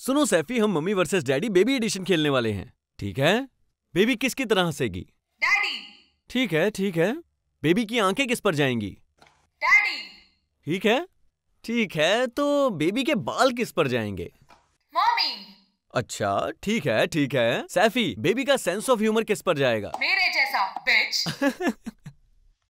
सुनो सैफी हम mummy versus daddy baby edition खेलने वाले हैं ठीक है बेबी किसकी तरह हंसेगी डैडी ठीक है ठीक है बेबी की आंखें किस पर जाएंगी डैडी ठीक है ठीक है तो बेबी के बाल किस पर जाएंगे मम्मी अच्छा ठीक है ठीक है सैफी बेबी का सेंस ऑफ ह्यूमर किस पर जाएगा मेरे जैसा बिच